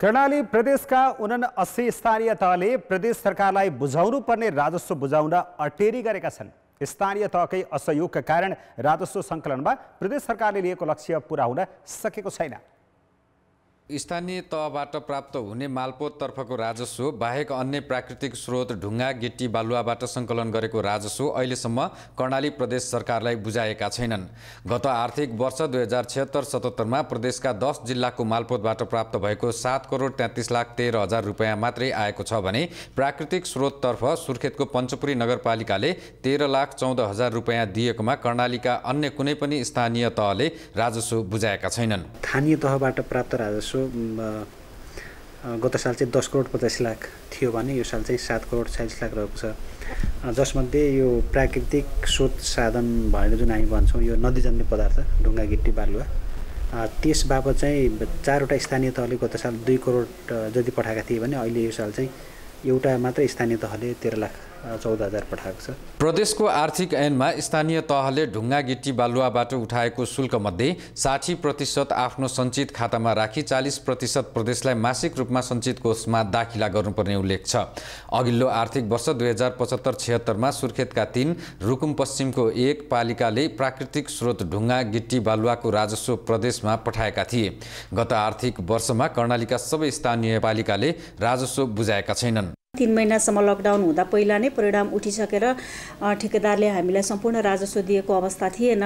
कर्णाली प्रदेश का अस्सी स्थानीय तहले प्रदेश सरकार बुझा पर्ने राजस्व बुझा अटेरी कर स्थानीय तहक असहयोग का कारण राजस्व संकलन में प्रदेश सरकार ने लक्ष्य पूरा होना सकते स्थानीय तहबाट प्राप्त हुने मालपोततर्फको राजस्व बाहेक अन्य प्राकृतिक स्रोत ढुङ्गा गिट्टी बालुवाबाट सङ्कलन गरेको राजस्व अहिलेसम्म कर्णाली प्रदेश सरकारलाई बुझाएका छैनन् गत आर्थिक वर्ष दुई हजार छिहत्तर सतहत्तरमा प्रदेशका दस जिल्लाको मालपोतबाट प्राप्त भएको सात करोड तेत्तिस लाख तेह्र हजार रुपियाँ मात्रै आएको छ भने प्राकृतिक स्रोततर्फ सुर्खेतको पञ्चपुरी नगरपालिकाले तेह्र लाख चौध हजार रुपियाँ दिएकोमा कर्णालीका अन्य कुनै पनि स्थानीय तहले राजस्व बुझाएका छैनन् स्थानीय तहबाट प्राप्त राजस्व गत साल चाहिँ दस करोड पचास लाख थियो भने यो साल चाहिँ सात करोड चालिस लाख रहेको छ जसमध्ये यो प्राकृतिक स्रोत साधन भनेर जुन हामी भन्छौँ यो नदीजन्य पदार्थ ढुङ्गा गिट्टी बालुवा त्यस बापत चाहिँ चारवटा स्थानीय तहले गत साल दुई करोड जति पठाएका थिए भने अहिले यो साल चाहिँ एउटा मात्र स्थानीय तहले तेह्र लाख चौध हजार पठाएको छ प्रदेशको आर्थिक ऐनमा स्थानीय तहले ढुङ्गा गिटी बालुवाबाट उठाएको शुल्कमध्ये साठी प्रतिशत आफ्नो सञ्चित खातामा राखी चालिस प्रतिशत प्रदेशलाई मासिक रूपमा सञ्चित कोषमा दाखिला गर्नुपर्ने उल्लेख छ अघिल्लो आर्थिक वर्ष दुई हजार पचहत्तर छिहत्तरमा सुर्खेतका तिन रुकुम पश्चिमको एक पालिकाले प्राकृतिक स्रोत ढुङ्गा गिट्टी बालुवाको राजस्व प्रदेशमा पठाएका थिए गत आर्थिक वर्षमा कर्णालीका सबै स्थानीय पालिकाले राजस्व बुझाएका छैनन् तिन महिनासम्म लकडाउन हुँदा पहिला नै परिणाम उठिसकेर ठेकेदारले हामीलाई सम्पूर्ण राजस्व दिएको अवस्था थिएन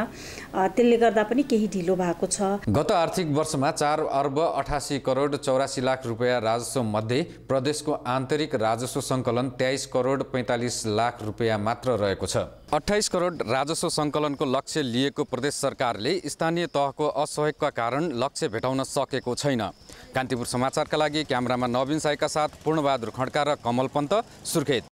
त्यसले गर्दा पनि केही ढिलो भएको छ गत आर्थिक वर्षमा चार अर्ब अठासी करोड चौरासी लाख रुपियाँ राजस्व मध्ये प्रदेशको आन्तरिक राजस्व सङ्कलन तेइस करोड पैँतालिस लाख रुपियाँ मात्र रहेको छ अठाइस करोड राजस्व सङ्कलनको लक्ष्य लिएको प्रदेश सरकारले स्थानीय तहको असहयोगका कारण लक्ष्य भेटाउन सकेको छैन कान्तिपुर समाचारका लागि क्यामरामा नवीन साईका साथ पूर्णबहादुर खड्का र कमल पन्त सुर्खेत